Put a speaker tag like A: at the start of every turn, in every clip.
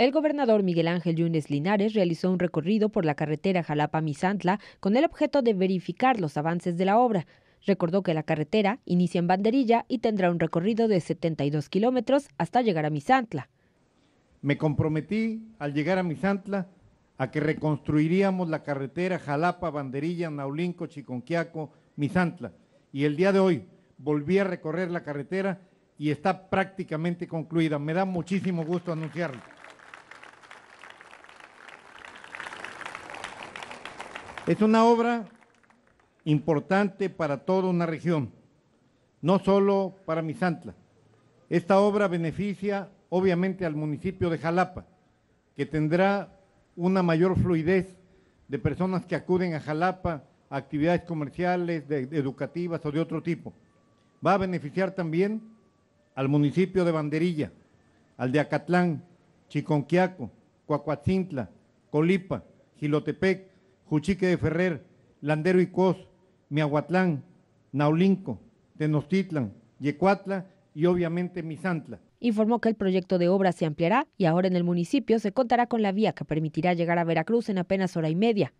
A: El gobernador Miguel Ángel Yunes Linares realizó un recorrido por la carretera Jalapa-Misantla con el objeto de verificar los avances de la obra. Recordó que la carretera inicia en Banderilla y tendrá un recorrido de 72 kilómetros hasta llegar a Misantla.
B: Me comprometí al llegar a Misantla a que reconstruiríamos la carretera Jalapa, Banderilla, Naulinco, Chiconquiaco, Misantla. Y el día de hoy volví a recorrer la carretera y está prácticamente concluida. Me da muchísimo gusto anunciarlo. Es una obra importante para toda una región, no solo para Misantla. Esta obra beneficia obviamente al municipio de Jalapa, que tendrá una mayor fluidez de personas que acuden a Jalapa a actividades comerciales, educativas o de otro tipo. Va a beneficiar también al municipio de Banderilla, al de Acatlán, Chiconquiaco, Coacuatzintla, Colipa, Gilotepec, Juchique de Ferrer, Landero y Cos, Miahuatlán, Naulinco, Tenochtitlan, Yecuatla y obviamente Misantla.
A: Informó que el proyecto de obra se ampliará y ahora en el municipio se contará con la vía que permitirá llegar a Veracruz en apenas hora y media.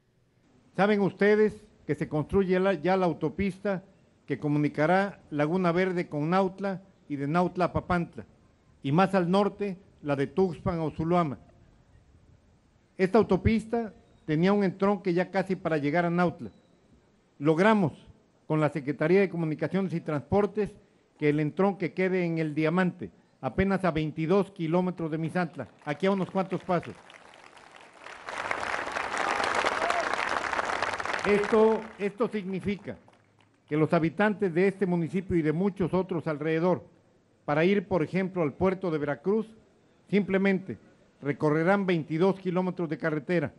B: ¿Saben ustedes que se construye ya la autopista que comunicará Laguna Verde con Nautla y de Nautla a Papantla? Y más al norte, la de Tuxpan a Zuluama. Esta autopista tenía un entronque ya casi para llegar a Nautla. Logramos con la Secretaría de Comunicaciones y Transportes que el entronque quede en el diamante, apenas a 22 kilómetros de Misantla, aquí a unos cuantos pasos. Esto, esto significa que los habitantes de este municipio y de muchos otros alrededor, para ir, por ejemplo, al puerto de Veracruz, simplemente recorrerán 22 kilómetros de carretera,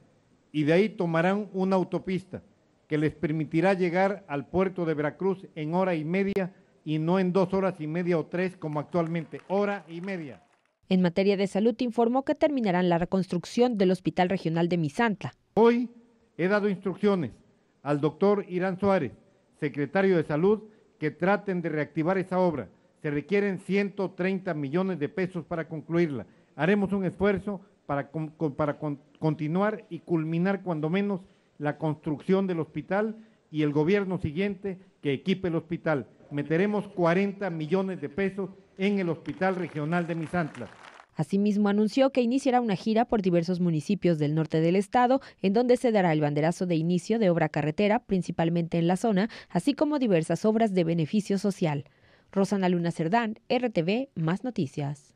B: y de ahí tomarán una autopista que les permitirá llegar al puerto de Veracruz en hora y media y no en dos horas y media o tres como actualmente, hora y media.
A: En materia de salud informó que terminarán la reconstrucción del Hospital Regional de Misanta. Hoy
B: he dado instrucciones al doctor Irán Suárez, secretario de Salud, que traten de reactivar esa obra. Se requieren 130 millones de pesos para concluirla. Haremos un esfuerzo para, continuar y culminar cuando menos la construcción del hospital y el gobierno siguiente que equipe el hospital. Meteremos 40 millones de pesos en el Hospital Regional de Misantla.
A: Asimismo, anunció que iniciará una gira por diversos municipios del norte del estado, en donde se dará el banderazo de inicio de obra carretera, principalmente en la zona, así como diversas obras de beneficio social. Rosana Luna Cerdán, RTV, Más Noticias.